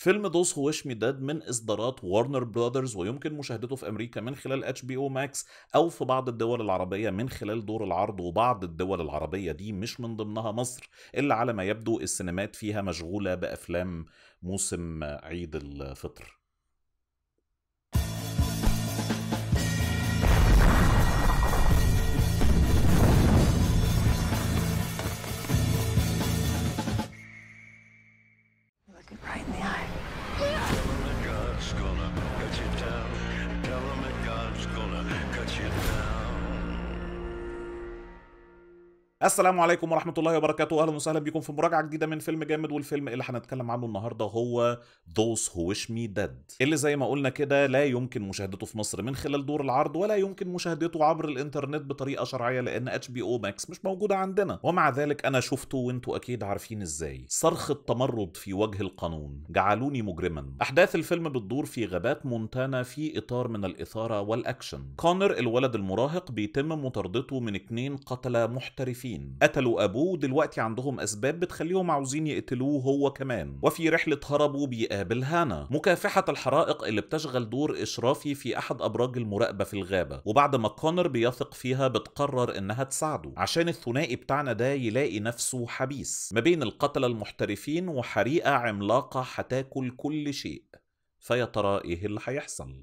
فيلم دوس هو مداد من اصدارات وارنر برادرز ويمكن مشاهدته في امريكا من خلال اتش بي او ماكس او في بعض الدول العربيه من خلال دور العرض وبعض الدول العربيه دي مش من ضمنها مصر الا على ما يبدو السينمات فيها مشغوله بافلام موسم عيد الفطر السلام عليكم ورحمه الله وبركاته اهلا وسهلا بكم في مراجعه جديده من فيلم جامد والفيلم اللي هنتكلم عنه النهارده هو Those Who Wish Me Dead اللي زي ما قلنا كده لا يمكن مشاهدته في مصر من خلال دور العرض ولا يمكن مشاهدته عبر الانترنت بطريقه شرعيه لان اتش بي او ماكس مش موجوده عندنا ومع ذلك انا شفته وانتوا اكيد عارفين ازاي صرخه تمرد في وجه القانون جعلوني مجرما احداث الفيلم بتدور في غابات مونتانا في اطار من الاثاره والاكشن كونر الولد المراهق بيتم مطاردته من اثنين قتله محترفين مختلفين قتلوا أبوه دلوقتي عندهم أسباب بتخليهم عاوزين يقتلوه هو كمان وفي رحلة هربوا بيقابل هانا مكافحة الحرائق اللي بتشغل دور إشرافي في أحد أبراج المراقبة في الغابة وبعد ما كونر بيثق فيها بتقرر إنها تساعده عشان الثنائي بتاعنا ده يلاقي نفسه حبيس ما بين القتلة المحترفين وحريقة عملاقة هتاكل كل شيء فيا ترى إيه اللي هيحصل؟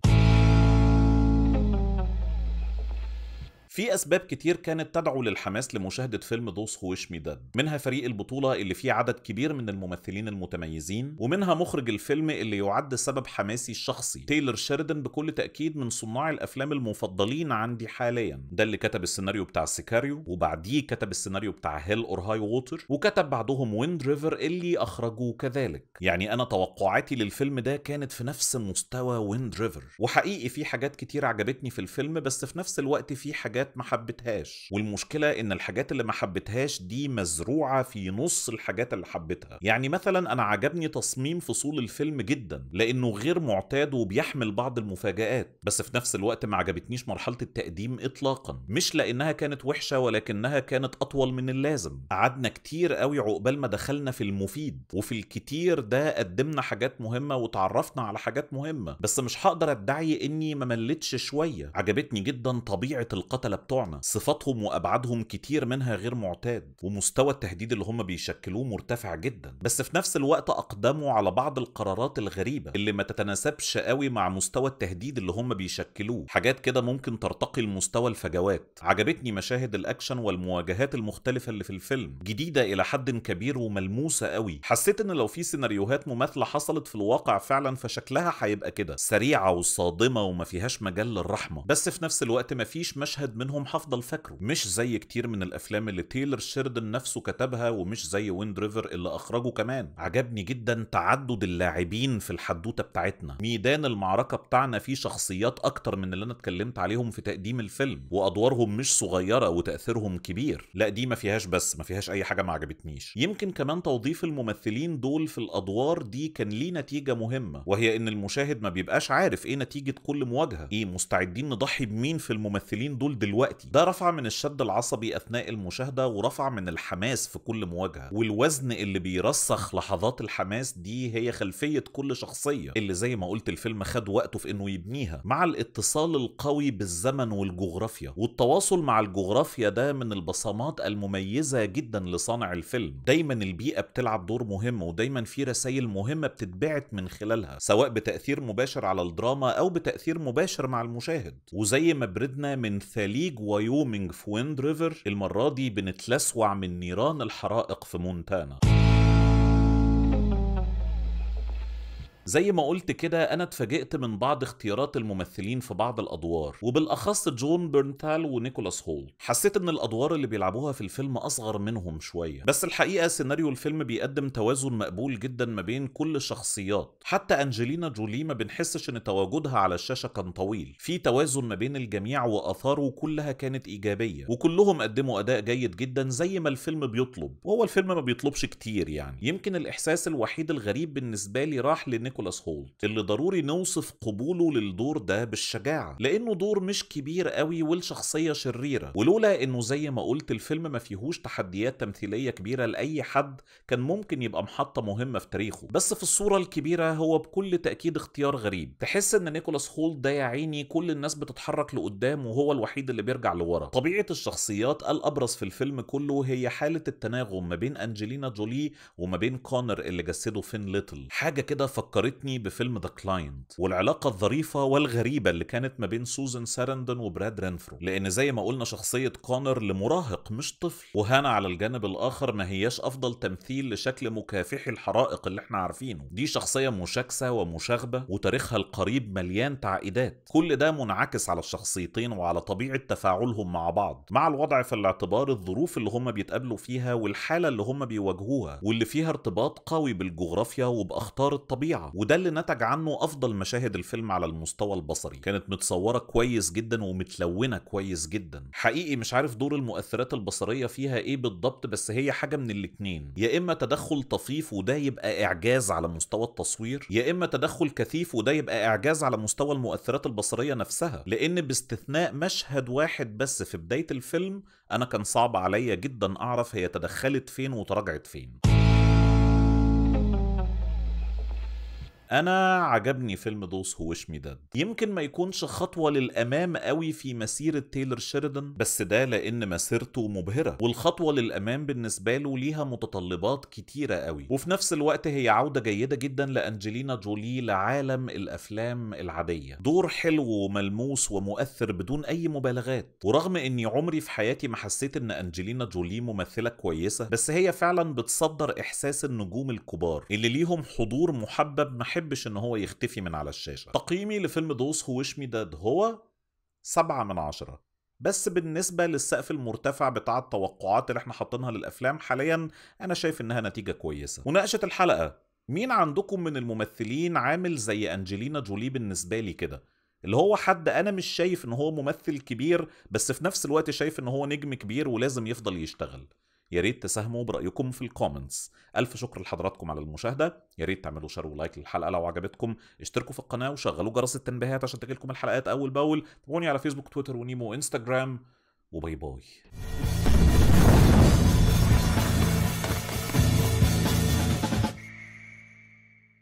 في اسباب كتير كانت تدعو للحماس لمشاهده فيلم دوس هوش ميداد منها فريق البطوله اللي فيه عدد كبير من الممثلين المتميزين ومنها مخرج الفيلم اللي يعد سبب حماسي الشخصي تايلر شيردن بكل تاكيد من صناع الافلام المفضلين عندي حاليا ده اللي كتب السيناريو بتاع سيكاريو وبعديه كتب السيناريو بتاع هيل اور هاي ووتر وكتب بعدهم ويند ريفر اللي اخرجوه كذلك يعني انا توقعاتي للفيلم ده كانت في نفس مستوى ويند ريفر وحقيقي في حاجات كتير عجبتني في الفيلم بس في نفس الوقت في حاجات حاجات ما حبتهاش والمشكله ان الحاجات اللي ما حبتهاش دي مزروعه في نص الحاجات اللي حبتها يعني مثلا انا عجبني تصميم فصول الفيلم جدا لانه غير معتاد وبيحمل بعض المفاجات بس في نفس الوقت ما عجبتنيش مرحله التقديم اطلاقا مش لانها كانت وحشه ولكنها كانت اطول من اللازم قعدنا كتير قوي عقبال ما دخلنا في المفيد وفي الكتير ده قدمنا حاجات مهمه وتعرفنا على حاجات مهمه بس مش هقدر ادعي اني ما ملتش شويه عجبتني جدا طبيعه القتله بتوعنا صفاتهم وابعادهم كتير منها غير معتاد ومستوى التهديد اللي هم بيشكلوه مرتفع جدا بس في نفس الوقت اقدموا على بعض القرارات الغريبه اللي ما تتناسبش قوي مع مستوى التهديد اللي هم بيشكلوه حاجات كده ممكن ترتقي لمستوى الفجوات عجبتني مشاهد الاكشن والمواجهات المختلفه اللي في الفيلم جديده الى حد كبير وملموسه قوي حسيت ان لو في سيناريوهات مماثله حصلت في الواقع فعلا فشكلها هيبقى كده سريعه وصادمه وما فيهاش مجال للرحمه بس في نفس الوقت ما فيش مشهد من منهم هفضل فاكره مش زي كتير من الافلام اللي تيلر شيردن نفسه كتبها ومش زي ويند ريفر اللي اخرجه كمان عجبني جدا تعدد اللاعبين في الحدوته بتاعتنا ميدان المعركه بتاعنا فيه شخصيات اكتر من اللي انا اتكلمت عليهم في تقديم الفيلم وادوارهم مش صغيره وتاثيرهم كبير لا دي ما فيهاش بس ما فيهاش اي حاجه ما عجبتنيش يمكن كمان توظيف الممثلين دول في الادوار دي كان ليه نتيجه مهمه وهي ان المشاهد ما بيبقاش عارف ايه نتيجه كل مواجهه ايه مستعدين نضحي بمين في الممثلين دول دلوقتي ده رفع من الشد العصبي اثناء المشاهده ورفع من الحماس في كل مواجهه والوزن اللي بيرسخ لحظات الحماس دي هي خلفيه كل شخصيه اللي زي ما قلت الفيلم خد وقته في انه يبنيها مع الاتصال القوي بالزمن والجغرافيا والتواصل مع الجغرافيا ده من البصمات المميزه جدا لصانع الفيلم دايما البيئه بتلعب دور مهم ودايما في رسائل مهمه بتتبعت من خلالها سواء بتاثير مباشر على الدراما او بتاثير مباشر مع المشاهد وزي ما بردنا من ثالث خليج وايومنج في ويند ريفر المرة دي بنتلسوع من نيران الحرائق في مونتانا زي ما قلت كده انا اتفاجئت من بعض اختيارات الممثلين في بعض الادوار وبالاخص جون بيرنتال ونيكولاس هول حسيت ان الادوار اللي بيلعبوها في الفيلم اصغر منهم شويه بس الحقيقه سيناريو الفيلم بيقدم توازن مقبول جدا ما بين كل الشخصيات حتى انجلينا جولي ما بنحسش ان تواجدها على الشاشه كان طويل في توازن ما بين الجميع واثاره كلها كانت ايجابيه وكلهم قدموا اداء جيد جدا زي ما الفيلم بيطلب وهو الفيلم ما بيطلبش كتير يعني يمكن الاحساس الوحيد الغريب بالنسبه لي راح لنيكولاس نيكولاس هولت اللي ضروري نوصف قبوله للدور ده بالشجاعة لأنه دور مش كبير قوي والشخصية شريرة ولولا إنه زي ما قلت الفيلم ما فيهوش تحديات تمثيلية كبيرة لأي حد كان ممكن يبقى محطة مهمة في تاريخه بس في الصورة الكبيرة هو بكل تأكيد اختيار غريب تحس إن نيكولاس هولت ده يا عيني كل الناس بتتحرك لقدام وهو الوحيد اللي بيرجع لورا طبيعة الشخصيات الأبرز في الفيلم كله هي حالة التناغم ما بين أنجلينا جولي وما بين كونر اللي جسده فين ليتل حاجة كده فكرت فكرتني بفيلم ذا كلاينت والعلاقه الظريفه والغريبه اللي كانت ما بين سوزن سارندون وبراد رينفرو لان زي ما قلنا شخصيه كونر لمراهق مش طفل وهانا على الجانب الاخر ما هياش افضل تمثيل لشكل مكافحي الحرائق اللي احنا عارفينه دي شخصيه مشاكسه ومشاغبه وتاريخها القريب مليان تعقيدات كل ده منعكس على الشخصيتين وعلى طبيعه تفاعلهم مع بعض مع الوضع في الاعتبار الظروف اللي هم بيتقابلوا فيها والحاله اللي هم بيواجهوها واللي فيها ارتباط قوي بالجغرافيا وباخطار الطبيعه وده اللي نتج عنه افضل مشاهد الفيلم على المستوى البصري كانت متصوره كويس جدا ومتلونه كويس جدا حقيقي مش عارف دور المؤثرات البصريه فيها ايه بالضبط بس هي حاجه من الاتنين يا اما تدخل طفيف وده يبقى اعجاز على مستوى التصوير يا اما تدخل كثيف وده يبقى اعجاز على مستوى المؤثرات البصريه نفسها لان باستثناء مشهد واحد بس في بدايه الفيلم انا كان صعب عليا جدا اعرف هي تدخلت فين وتراجعت فين انا عجبني فيلم دوس هو وش داد يمكن ما يكونش خطوه للامام قوي في مسيره تايلر شيردن بس ده لان مسيرته مبهره والخطوه للامام بالنسبه له ليها متطلبات كتيره قوي وفي نفس الوقت هي عوده جيده جدا لانجلينا جولي لعالم الافلام العاديه دور حلو وملموس ومؤثر بدون اي مبالغات ورغم اني عمري في حياتي ما حسيت ان انجلينا جولي ممثله كويسه بس هي فعلا بتصدر احساس النجوم الكبار اللي ليهم حضور محبب محب بحبش ان هو يختفي من على الشاشه تقييمي لفيلم دوس هو وش داد هو سبعة من عشرة بس بالنسبة للسقف المرتفع بتاع التوقعات اللي احنا حاطينها للأفلام حاليا أنا شايف إنها نتيجة كويسة مناقشة الحلقة مين عندكم من الممثلين عامل زي أنجلينا جولي بالنسبة لي كده اللي هو حد انا مش شايف ان هو ممثل كبير بس في نفس الوقت شايف ان هو نجم كبير ولازم يفضل يشتغل ياريت تساهموا برايكم في الكومنتس الف شكر لحضراتكم على المشاهده ياريت تعملوا شير ولايك للحلقه لو عجبتكم اشتركوا في القناه وشغلوا جرس التنبيهات عشان تجيلكم الحلقات اول باول تابعوني على فيسبوك تويتر ونيمو وانستجرام وباي باي